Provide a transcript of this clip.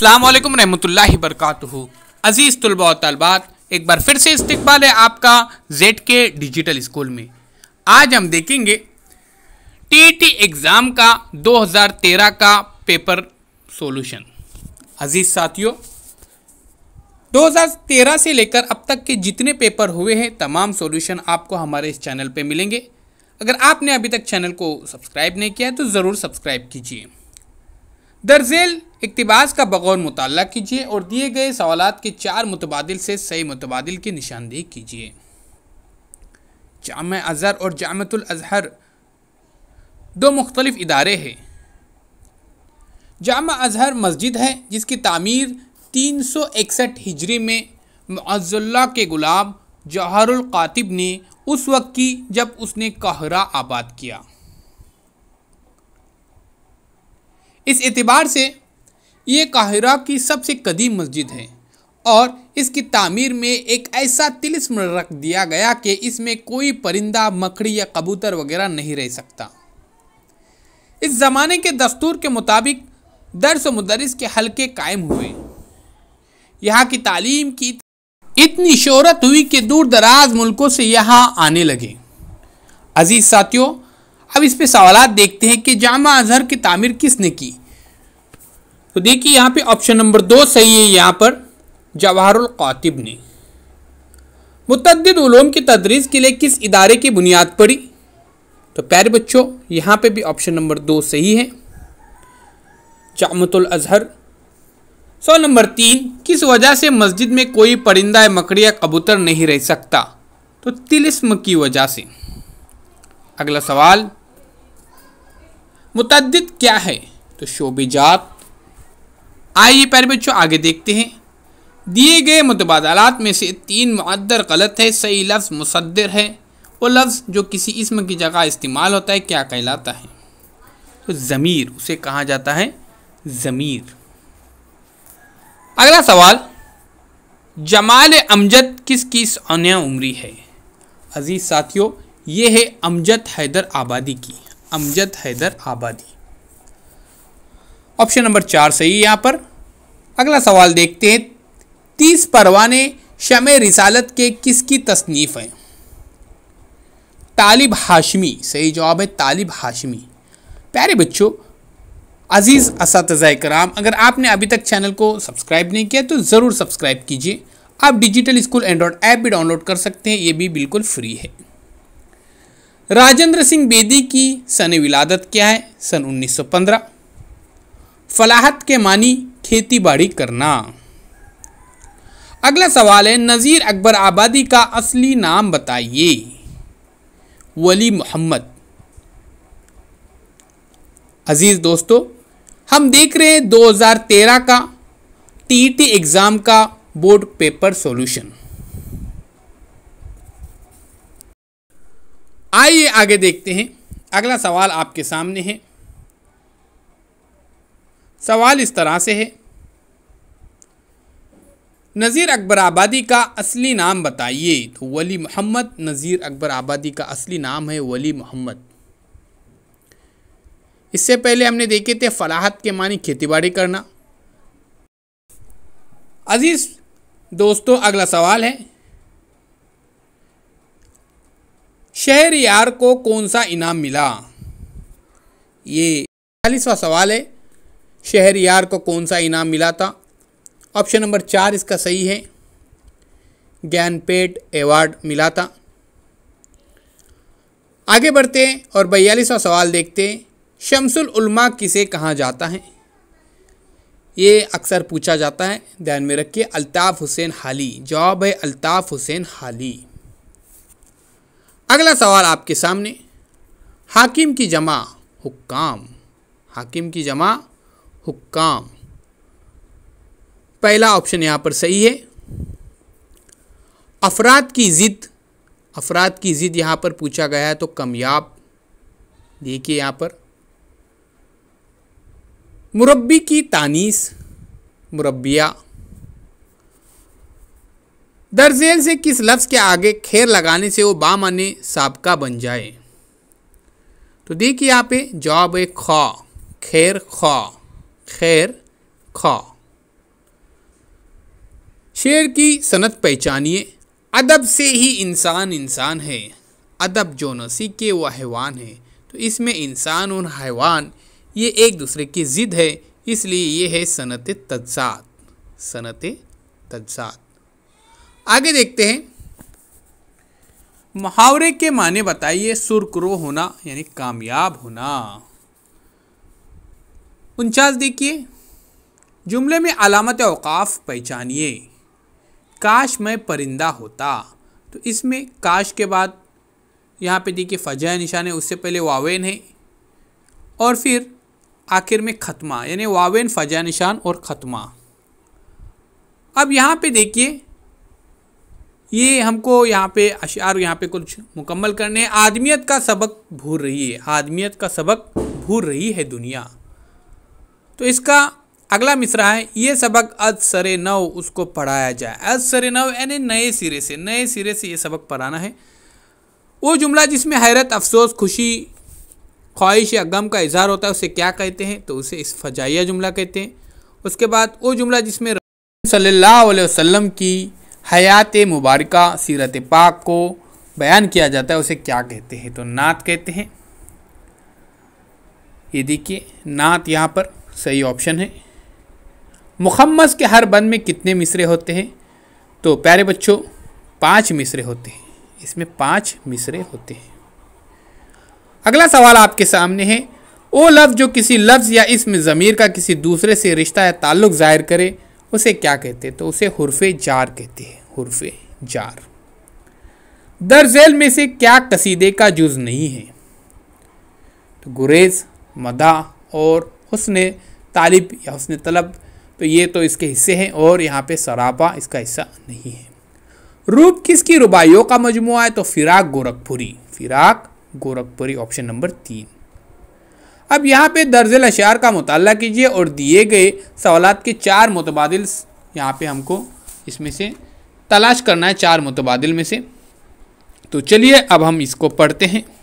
अल्लाम रहमतुल्ला वरक़ात अज़ीज़ तलबा तलबात एक बार फिर से इस्तबाल है आपका जेड के डिजिटल स्कूल में आज हम देखेंगे टी टी एग्ज़ाम का 2013 का पेपर सॉल्यूशन अज़ीज़ साथियों 2013 से लेकर अब तक के जितने पेपर हुए हैं तमाम सॉल्यूशन आपको हमारे इस चैनल पे मिलेंगे अगर आपने अभी तक चैनल को सब्सक्राइब नहीं किया है तो ज़रूर सब्सक्राइब कीजिए दरजेल इकतबास का बगौर मुताल कीजिए और दिए गए सवाल के चार मुतबादल से सही मुतबादल की निशानदेही कीजिए जाम अज़हर और जामतुलज़हर दो मुख्तलिफ इदारे हैं जाम अज़हर मस्जिद है जिसकी तमीर तीन सौ इकसठ हिजरी में मुआज़ुल्ला के गुलाब जवाहरुल कातिब ने उस वक्त की जब उसने कहरा आबाद किया इस एतबार से ये काहिरा की सबसे कदीम मस्जिद है और इसकी तामीर में एक ऐसा तिलस्म रख दिया गया कि इसमें कोई परिंदा मकड़ी या कबूतर वगैरह नहीं रह सकता इस ज़माने के दस्तूर के मुताबिक दर्स मदरस के हलके कायम हुए यहाँ की तालीम की इतनी शोहरत हुई कि दूर दराज मुल्कों से यहाँ आने लगे अजीज़ साथियों अब इस पे सवाल देखते हैं कि जामा अजहर की तामीर किसने की तो देखिए यहाँ पे ऑप्शन नंबर दो सही है यहाँ पर जवाहरुल कातिब ने मुतद की तदरीस के लिए किस इदारे की बुनियाद पड़ी तो प्यारे बच्चों यहाँ पे भी ऑप्शन नंबर दो सही है जामतुल अजहर सौ नंबर तीन किस वजह से मस्जिद में कोई परिंदा या मकड़ी या कबूतर नहीं रह सकता तो तिलिस्म की वजह से अगला सवाल मुतद क्या है तो शोबेजात आइए पैर बच्चों आगे देखते हैं दिए गए मुतबादलात में से तीन मददर गलत है सही लफ्ज़ मुसदर है वो लफ्ज़ जो किसी इसम की जगह इस्तेमाल होता है क्या कहलाता है तो ज़मीर उसे कहा जाता है ज़मीर अगला सवाल जमाल अमजद किस किस अन्य उम्री है अजीज़ साथियों ये है अमजद हैदर आबादी की अमजद हैदर आबादी ऑप्शन नंबर चार सही है यहाँ पर अगला सवाल देखते हैं तीस परवाने शम रिसालत के किसकी तसनीफ़ हैं तालिब हाशमी सही जवाब है तालिब हाशमी प्यारे बच्चों अजीज़ इस कराम अगर आपने अभी तक चैनल को सब्सक्राइब नहीं किया तो ज़रूर सब्सक्राइब कीजिए आप डिजिटल स्कूल एंड्रॉयड ऐप भी डाउनलोड कर सकते हैं ये भी बिल्कुल फ्री है राजेंद्र सिंह बेदी की सन विलादत क्या है सन 1915 फलाहत के मानी खेती बाड़ी करना अगला सवाल है नज़ीर अकबर आबादी का असली नाम बताइए वली मोहम्मद अजीज़ दोस्तों हम देख रहे हैं 2013 का टीटी एग्ज़ाम का बोर्ड पेपर सॉल्यूशन आइए आगे देखते हैं अगला सवाल आपके सामने है सवाल इस तरह से है नज़ीर अकबर आबादी का असली नाम बताइए तो वली मोहम्मद नज़ीर अकबर आबादी का असली नाम है वली मोहम्मद इससे पहले हमने देखे थे फलाहत के मानी खेतीबाड़ी करना अजीज़ दोस्तों अगला सवाल है शहर यार को कौन सा इनाम मिला ये चालीसवा सवाल है शहर यार को कौन सा इनाम मिला था ऑप्शन नंबर चार इसका सही है ज्ञानपेट अवार्ड मिला था आगे बढ़ते और बयालीसवा सवाल देखते शमसुल उल्मा किसे कहा जाता है ये अक्सर पूछा जाता है ध्यान में रखिए अल्ताफ़ हुसैन हाली जवाब है अल्ताफ़ हुसैन हाली अगला सवाल आपके सामने हाकिम की जमा हुक्काम हाकिम की जमा हुक्काम पहला ऑप्शन यहाँ पर सही है अफराद की ज़िद अफराद की ज़िद यहाँ पर पूछा गया है तो कमयाब देखिए यहाँ पर मुरब्बी की तानीस मुरबिया दर्जेल से किस लफ्ज़ के आगे खैर लगाने से वो बामने सबका बन जाए तो देखिए यहाँ पे जवाब है खा खैर ख खैर ख शेर की सनत पहचानिए अदब से ही इंसान इंसान है अदब जो न सीखे वह हैवान है तो इसमें इंसान और हैवान ये एक दूसरे की ज़िद है इसलिए ये है सनत तजात सनत तजात आगे देखते हैं मुहावरे के माने बताइए सुरक्रो होना यानी कामयाब होना उनचास देखिए जुमले में अलामत अवकाफ पहचानिए काश मैं परिंदा होता तो इसमें काश के बाद यहाँ पे देखिए फ़जा निशान है उससे पहले वावेन है और फिर आखिर में ख़त्मा यानी वावेन फ़जा निशान और ख़त्मा अब यहाँ पे देखिए ये हमको यहाँ पे अशार यहाँ पे कुछ मुकम्मल करने हैं आदमियत का सबक भूल रही है आदमियत का सबक भूल रही है दुनिया तो इसका अगला मिसरा है ये सबक अज सरे नव उसको पढ़ाया जाए अज सरे नव यानी नए सिरे से नए सिरे से ये सबक पढ़ाना है वो जुमला जिसमें हैरत अफसोस खुशी ख्वाहिश या गम का इजहार होता है उसे क्या कहते हैं तो उसे इस फजाइया जुमला कहते हैं उसके बाद वो जुमला जिसमें सल्लल्लाहु अलैहि वसल्लम की हयात मुबारक सीरत पाक को बयान किया जाता है उसे क्या कहते हैं तो नात कहते हैं ये देखिए नात यहाँ पर सही ऑप्शन है मुखम्मस के हर बंद में कितने मिसरे होते हैं तो प्यारे बच्चों पाँच मिसरे होते हैं इसमें पाँच मिसरे होते हैं अगला सवाल आपके सामने है वो लफ्ज़ जो किसी लफ्ज़ या इसमें ज़मीर का किसी दूसरे से रिश्ता या ताल्लुक़ ज़ाहिर करे उसे क्या कहते हैं तो उसे हरफ जार कहते हैं हुरफ जार दरझेल में से क्या कसीदे का जुज नहीं है तो गुरेज मदा और हसन तालिब या हसन तलब तो ये तो इसके हिस्से हैं और यहाँ पे सरापा इसका हिस्सा नहीं है रूप किसकी रुबाइयों का मजमु है तो फिराक गोरखपुरी फिराक गोरखपुरी ऑप्शन नंबर तीन अब यहाँ पे दर्ज अशार का मताल कीजिए और दिए गए सवाल के चार मुतबाद यहाँ पे हमको इसमें से तलाश करना है चार मुतबाद में से तो चलिए अब हम इसको पढ़ते हैं